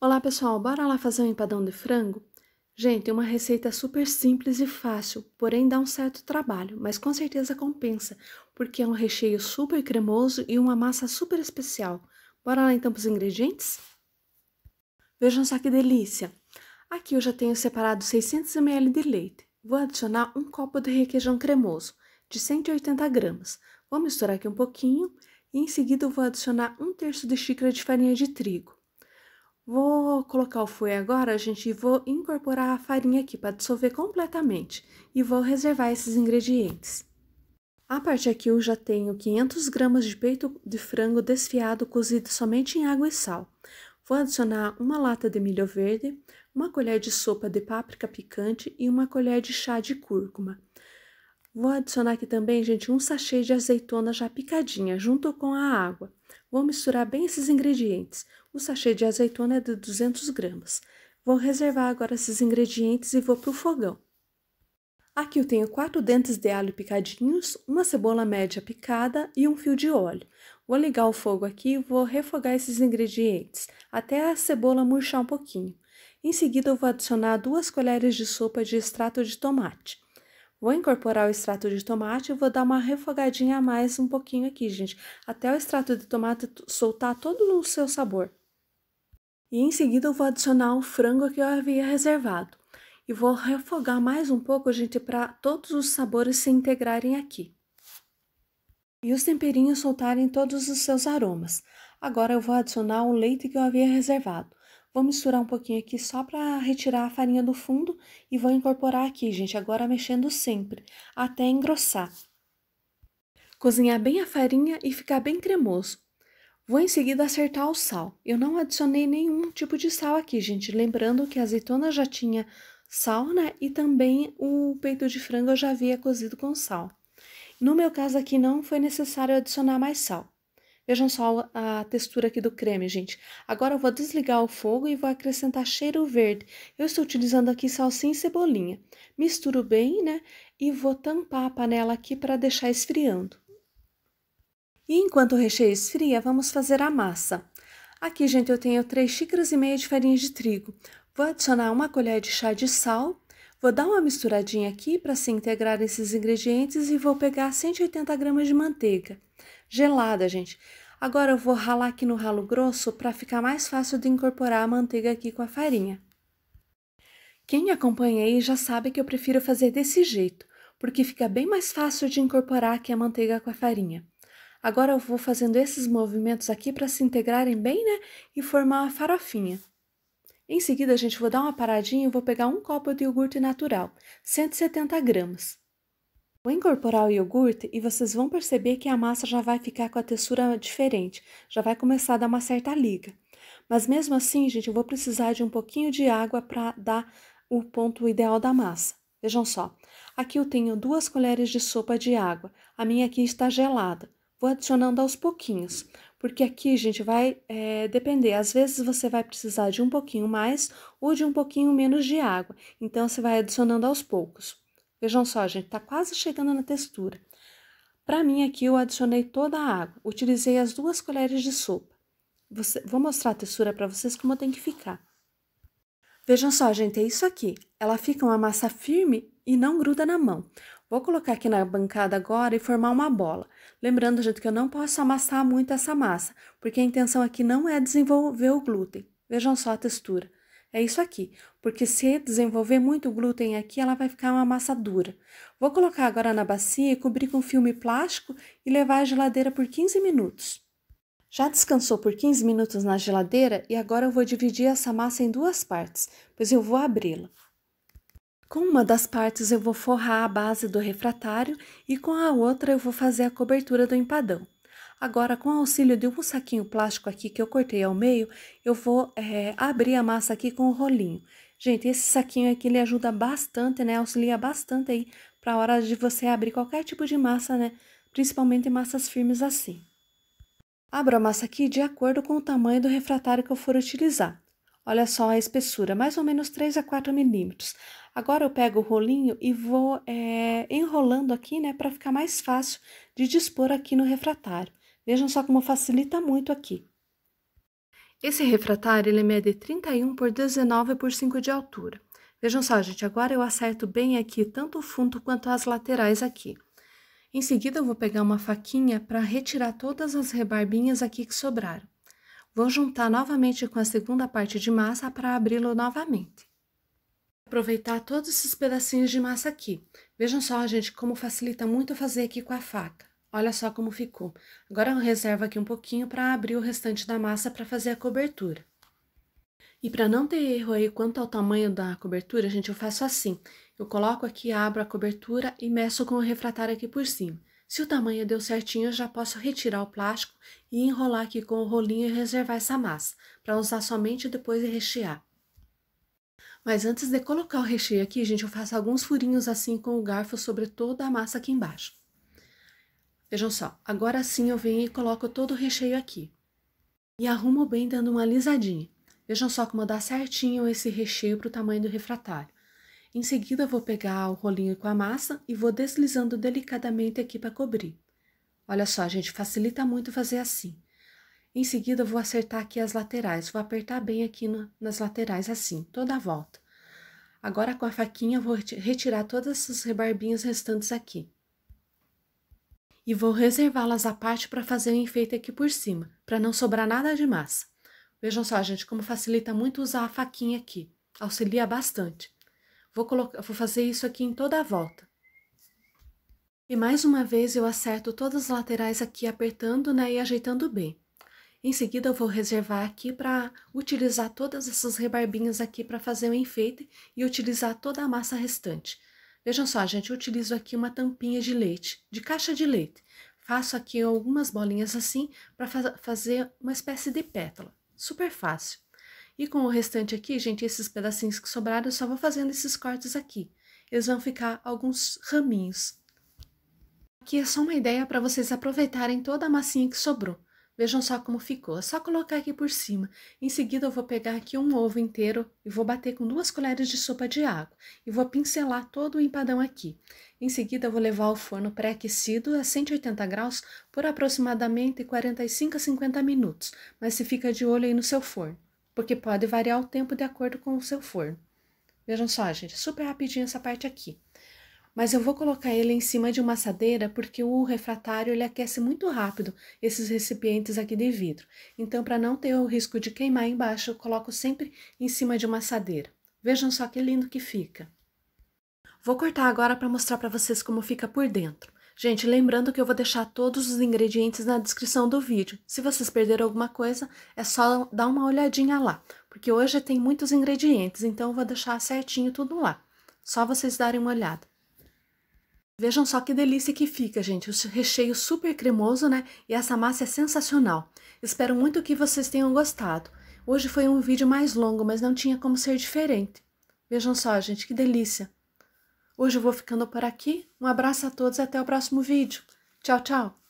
Olá pessoal, bora lá fazer um empadão de frango? Gente, uma receita super simples e fácil, porém dá um certo trabalho, mas com certeza compensa, porque é um recheio super cremoso e uma massa super especial. Bora lá então para os ingredientes? Vejam só que delícia! Aqui eu já tenho separado 600 ml de leite. Vou adicionar um copo de requeijão cremoso, de 180 gramas. Vou misturar aqui um pouquinho e em seguida vou adicionar um terço de xícara de farinha de trigo. Vou colocar o fouet agora, gente, e vou incorporar a farinha aqui para dissolver completamente. E vou reservar esses ingredientes. A parte aqui eu já tenho 500 gramas de peito de frango desfiado cozido somente em água e sal. Vou adicionar uma lata de milho verde, uma colher de sopa de páprica picante e uma colher de chá de cúrcuma. Vou adicionar aqui também, gente, um sachê de azeitona já picadinha junto com a água. Vou misturar bem esses ingredientes. O sachê de azeitona é de 200 gramas. Vou reservar agora esses ingredientes e vou para o fogão. Aqui eu tenho quatro dentes de alho picadinhos, uma cebola média picada e um fio de óleo. Vou ligar o fogo aqui e vou refogar esses ingredientes, até a cebola murchar um pouquinho. Em seguida, eu vou adicionar duas colheres de sopa de extrato de tomate. Vou incorporar o extrato de tomate e vou dar uma refogadinha a mais um pouquinho aqui, gente, até o extrato de tomate soltar todo o seu sabor. E em seguida eu vou adicionar o frango que eu havia reservado. E vou refogar mais um pouco, gente, para todos os sabores se integrarem aqui. E os temperinhos soltarem todos os seus aromas. Agora eu vou adicionar o leite que eu havia reservado. Vou misturar um pouquinho aqui só para retirar a farinha do fundo e vou incorporar aqui, gente, agora mexendo sempre, até engrossar. Cozinhar bem a farinha e ficar bem cremoso. Vou em seguida acertar o sal. Eu não adicionei nenhum tipo de sal aqui, gente, lembrando que a azeitona já tinha sal, né? E também o peito de frango eu já havia cozido com sal. No meu caso aqui não foi necessário adicionar mais sal. Vejam só a textura aqui do creme, gente. Agora eu vou desligar o fogo e vou acrescentar cheiro verde. Eu estou utilizando aqui salsinha e cebolinha. Misturo bem, né? E vou tampar a panela aqui para deixar esfriando. E enquanto o recheio esfria, vamos fazer a massa. Aqui, gente, eu tenho 3 xícaras e meia de farinha de trigo. Vou adicionar uma colher de chá de sal. Vou dar uma misturadinha aqui para se integrar esses ingredientes e vou pegar 180 gramas de manteiga. Gelada, gente. Agora eu vou ralar aqui no ralo grosso para ficar mais fácil de incorporar a manteiga aqui com a farinha. Quem me acompanha aí já sabe que eu prefiro fazer desse jeito, porque fica bem mais fácil de incorporar aqui a manteiga com a farinha. Agora eu vou fazendo esses movimentos aqui para se integrarem bem, né, e formar uma farofinha. Em seguida, gente, vou dar uma paradinha e vou pegar um copo de iogurte natural, 170 gramas. Vou incorporar o iogurte e vocês vão perceber que a massa já vai ficar com a textura diferente, já vai começar a dar uma certa liga. Mas mesmo assim, gente, eu vou precisar de um pouquinho de água para dar o ponto ideal da massa. Vejam só, aqui eu tenho duas colheres de sopa de água, a minha aqui está gelada. Vou adicionando aos pouquinhos, porque aqui, gente, vai é, depender. Às vezes você vai precisar de um pouquinho mais ou de um pouquinho menos de água, então você vai adicionando aos poucos. Vejam só, gente, está quase chegando na textura. Para mim aqui eu adicionei toda a água, utilizei as duas colheres de sopa. Você, vou mostrar a textura para vocês como tem que ficar. Vejam só, gente, é isso aqui. Ela fica uma massa firme e não gruda na mão. Vou colocar aqui na bancada agora e formar uma bola. Lembrando, gente, que eu não posso amassar muito essa massa, porque a intenção aqui não é desenvolver o glúten. Vejam só a textura é isso aqui, porque se desenvolver muito glúten aqui, ela vai ficar uma massa dura. Vou colocar agora na bacia e cobrir com filme plástico e levar à geladeira por 15 minutos. Já descansou por 15 minutos na geladeira e agora eu vou dividir essa massa em duas partes, pois eu vou abri-la. Com uma das partes eu vou forrar a base do refratário e com a outra eu vou fazer a cobertura do empadão. Agora, com o auxílio de um saquinho plástico aqui que eu cortei ao meio, eu vou é, abrir a massa aqui com o rolinho. Gente, esse saquinho aqui, ele ajuda bastante, né? Auxilia bastante aí para a hora de você abrir qualquer tipo de massa, né? Principalmente massas firmes assim. Abro a massa aqui de acordo com o tamanho do refratário que eu for utilizar. Olha só a espessura, mais ou menos 3 a 4 milímetros. Agora eu pego o rolinho e vou é, enrolando aqui, né, para ficar mais fácil de dispor aqui no refratário. Vejam só como facilita muito aqui. Esse refratário ele é mede 31 por 19 por 5 de altura. Vejam só, gente, agora eu acerto bem aqui tanto o fundo quanto as laterais aqui. Em seguida, eu vou pegar uma faquinha para retirar todas as rebarbinhas aqui que sobraram. Vou juntar novamente com a segunda parte de massa para abri-lo novamente. Aproveitar todos esses pedacinhos de massa aqui. Vejam só, gente, como facilita muito fazer aqui com a faca. Olha só como ficou. Agora eu reservo aqui um pouquinho para abrir o restante da massa para fazer a cobertura. E para não ter erro aí quanto ao tamanho da cobertura, gente, eu faço assim. Eu coloco aqui, abro a cobertura e meço com o refratário aqui por cima. Se o tamanho deu certinho, eu já posso retirar o plástico e enrolar aqui com o rolinho e reservar essa massa, para usar somente depois de rechear. Mas antes de colocar o recheio aqui, gente, eu faço alguns furinhos assim com o garfo sobre toda a massa aqui embaixo. Vejam só, agora sim eu venho e coloco todo o recheio aqui. E arrumo bem dando uma alisadinha. Vejam só como dá certinho esse recheio para o tamanho do refratário. Em seguida, vou pegar o rolinho com a massa e vou deslizando delicadamente aqui para cobrir. Olha só, gente, facilita muito fazer assim. Em seguida, vou acertar aqui as laterais, vou apertar bem aqui no, nas laterais assim, toda a volta. Agora, com a faquinha, vou retirar todas essas rebarbinhas restantes aqui e vou reservá-las à parte para fazer o enfeite aqui por cima, para não sobrar nada de massa. Vejam só, gente, como facilita muito usar a faquinha aqui. Auxilia bastante. Vou, colocar, vou fazer isso aqui em toda a volta. E mais uma vez eu acerto todas as laterais aqui apertando né, e ajeitando bem. Em seguida eu vou reservar aqui para utilizar todas essas rebarbinhas aqui para fazer o enfeite e utilizar toda a massa restante. Vejam só, gente, eu utilizo aqui uma tampinha de leite, de caixa de leite. Faço aqui algumas bolinhas assim para fazer uma espécie de pétala. Super fácil. E com o restante aqui, gente, esses pedacinhos que sobraram, eu só vou fazendo esses cortes aqui. Eles vão ficar alguns raminhos. Aqui é só uma ideia para vocês aproveitarem toda a massinha que sobrou. Vejam só como ficou. É só colocar aqui por cima. Em seguida, eu vou pegar aqui um ovo inteiro e vou bater com duas colheres de sopa de água. E vou pincelar todo o empadão aqui. Em seguida, eu vou levar ao forno pré-aquecido a 180 graus por aproximadamente 45 a 50 minutos. Mas se fica de olho aí no seu forno, porque pode variar o tempo de acordo com o seu forno. Vejam só, gente, super rapidinho essa parte aqui mas eu vou colocar ele em cima de uma assadeira porque o refratário ele aquece muito rápido esses recipientes aqui de vidro. Então, para não ter o risco de queimar embaixo, eu coloco sempre em cima de uma assadeira. Vejam só que lindo que fica. Vou cortar agora para mostrar para vocês como fica por dentro. Gente, lembrando que eu vou deixar todos os ingredientes na descrição do vídeo. Se vocês perderam alguma coisa, é só dar uma olhadinha lá, porque hoje tem muitos ingredientes, então eu vou deixar certinho tudo lá. Só vocês darem uma olhada. Vejam só que delícia que fica, gente. O recheio super cremoso, né? E essa massa é sensacional. Espero muito que vocês tenham gostado. Hoje foi um vídeo mais longo, mas não tinha como ser diferente. Vejam só, gente, que delícia. Hoje eu vou ficando por aqui. Um abraço a todos e até o próximo vídeo. Tchau, tchau!